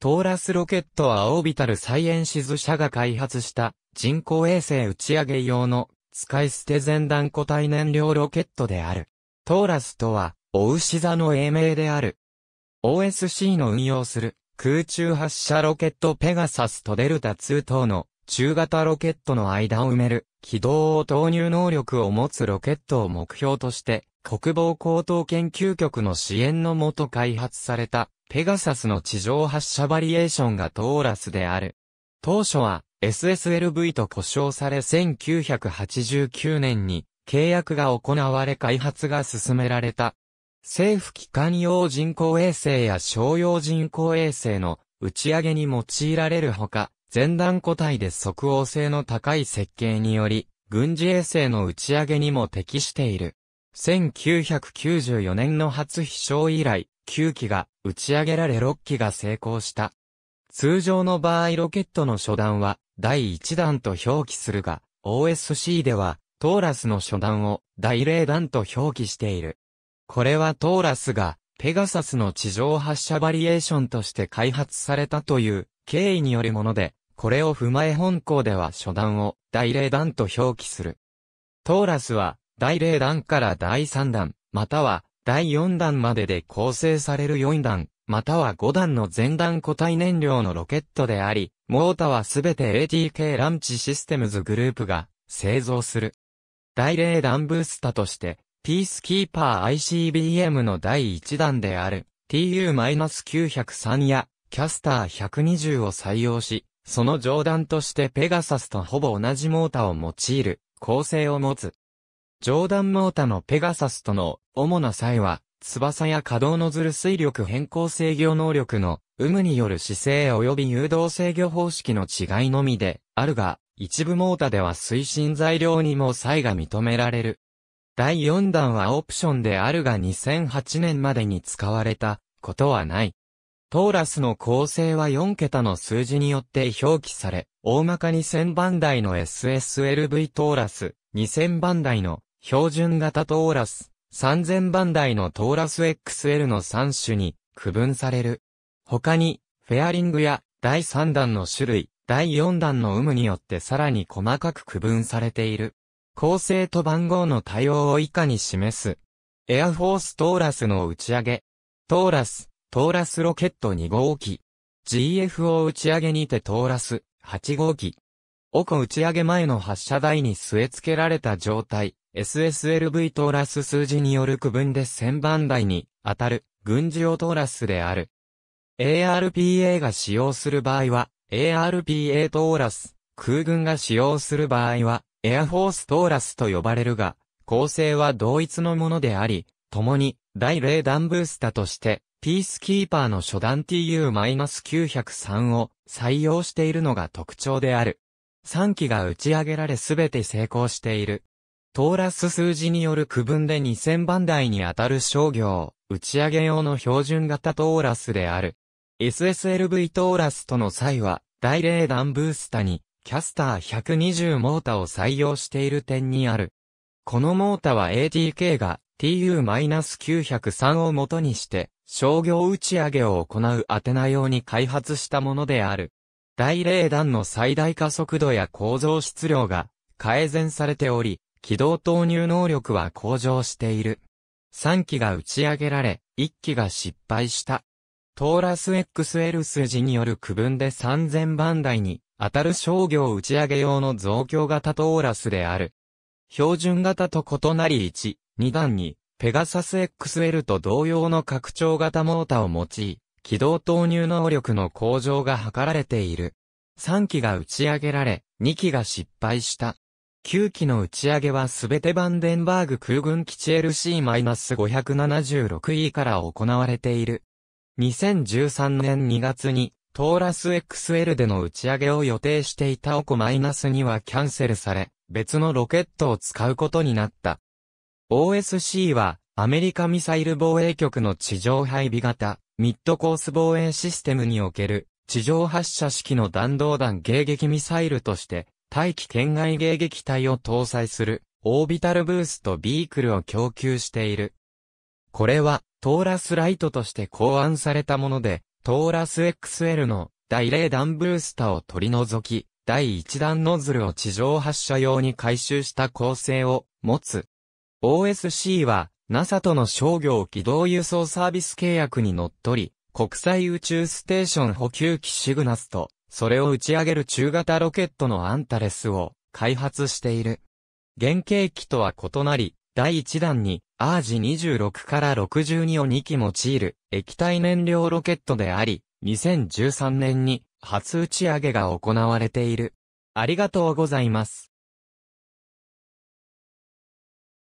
トーラスロケットはオービタルサイエンシズ社が開発した人工衛星打ち上げ用の使い捨て前段固体燃料ロケットである。トーラスとは、お牛座の英名である。OSC の運用する空中発射ロケットペガサスとデルタ2等の中型ロケットの間を埋める軌道を投入能力を持つロケットを目標として国防高等研究局の支援のもと開発されたペガサスの地上発射バリエーションがトーラスである。当初は SSLV と呼称され1989年に契約が行われ開発が進められた。政府機関用人工衛星や商用人工衛星の打ち上げに用いられるほか、前段個体で即応性の高い設計により、軍事衛星の打ち上げにも適している。1994年の初飛翔以来、9機が打ち上げられ6機が成功した。通常の場合ロケットの初段は第1弾と表記するが、OSC ではトーラスの初段を第0段と表記している。これはトーラスがペガサスの地上発射バリエーションとして開発されたという経緯によるもので、これを踏まえ本校では初段を第0段と表記する。トーラスは第0段から第3弾、または第4弾までで構成される4弾、または5弾の前段固体燃料のロケットであり、モータはすべて ATK ランチシステムズグループが製造する。第0弾ブースターとして、ピースキーパー ICBM の第1弾である TU-903 やキャスター120を採用し、その上段としてペガサスとほぼ同じモータを用いる構成を持つ。ジョーダン・モータのペガサスとの主な差異は、翼や稼働ノズル水力変更制御能力の有無による姿勢及び誘導制御方式の違いのみであるが、一部モータでは推進材料にも差異が認められる。第4弾はオプションであるが2008年までに使われたことはない。トーラスの構成は4桁の数字によって表記され、大まかに1000番台の SSLV トーラス、2000番台の標準型トーラス、3000番台のトーラス XL の3種に区分される。他に、フェアリングや第3弾の種類、第4弾の有無によってさらに細かく区分されている。構成と番号の対応を以下に示す。エアフォーストーラスの打ち上げ。トーラス、トーラスロケット2号機。GFO 打ち上げにてトーラス、8号機。オコ打ち上げ前の発射台に据え付けられた状態。SSLV トーラス数字による区分で1000番台に当たる軍事用トーラスである。ARPA が使用する場合は ARPA トーラス、空軍が使用する場合はエアフォーストーラスと呼ばれるが、構成は同一のものであり、共に第0弾ブースタとしてピースキーパーの初弾 TU-903 を採用しているのが特徴である。3機が打ち上げられすべて成功している。トーラス数字による区分で2000番台にあたる商業、打ち上げ用の標準型トーラスである。SSLV トーラスとの際は、大霊弾ブースタに、キャスター120モータを採用している点にある。このモータは ATK が TU-903 を元にして、商業打ち上げを行うアテナ用に開発したものである。大霊弾の最大加速度や構造質量が改善されており、軌道投入能力は向上している。3機が打ち上げられ、1機が失敗した。トーラス XL 筋による区分で3000番台に当たる商業打ち上げ用の増強型トーラスである。標準型と異なり1、2段に、ペガサス XL と同様の拡張型モータを用い、軌道投入能力の向上が図られている。3機が打ち上げられ、2機が失敗した。9機の打ち上げはすべてバンデンバーグ空軍基地 LC-576E から行われている。2013年2月にトーラス XL での打ち上げを予定していたオコ -2 はキャンセルされ、別のロケットを使うことになった。OSC はアメリカミサイル防衛局の地上配備型ミッドコース防衛システムにおける地上発射式の弾道弾迎撃ミサイルとして大気圏外迎撃隊を搭載する、オービタルブースとビークルを供給している。これは、トーラスライトとして考案されたもので、トーラス XL の第0弾ブースターを取り除き、第1弾ノズルを地上発射用に回収した構成を持つ。OSC は NASA との商業軌道輸送サービス契約に則り、国際宇宙ステーション補給機シグナスとそれを打ち上げる中型ロケットのアンタレスを開発している。原型機とは異なり、第1弾に、アージ26から62を2機用いる液体燃料ロケットであり、2013年に初打ち上げが行われている。ありがとうございます。